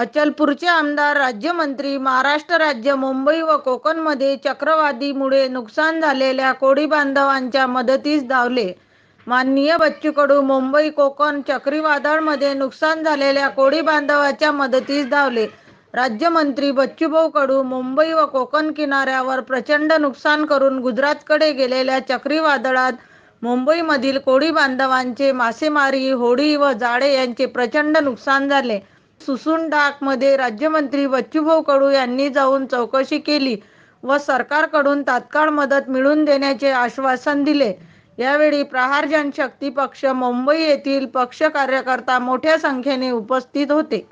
अचलपूरचे आमदार राज्यमंत्री महाराष्ट्र राज्य मुंबई व कोकणमध्ये चक्रवादीमुळे नुकसान झालेल्या कोळी बांधवांच्या मदतीस धावले माननीय बच्चू कडू मुंबई कोकण चक्रीवादळमध्ये नुकसान झालेल्या कोळी बांधवाच्या मदतीस धावले राज्यमंत्री बच्चूभाऊ कडू मुंबई व कोकण किनाऱ्यावर प्रचंड नुकसान करून गुजरातकडे गेलेल्या चक्रीवादळात मुंबईमधील कोळी बांधवांचे मासेमारी होडी व जाळे यांचे प्रचंड नुकसान झाले सुसुंडाकमध्ये राज्यमंत्री बच्चूभाऊ कडू यांनी जाऊन चौकशी केली व सरकारकडून तात्काळ मदत मिळवून देण्याचे आश्वासन दिले यावेळी प्रहार जनशक्ती पक्ष मुंबई येथील पक्ष कार्यकर्ता मोठ्या संख्येने उपस्थित होते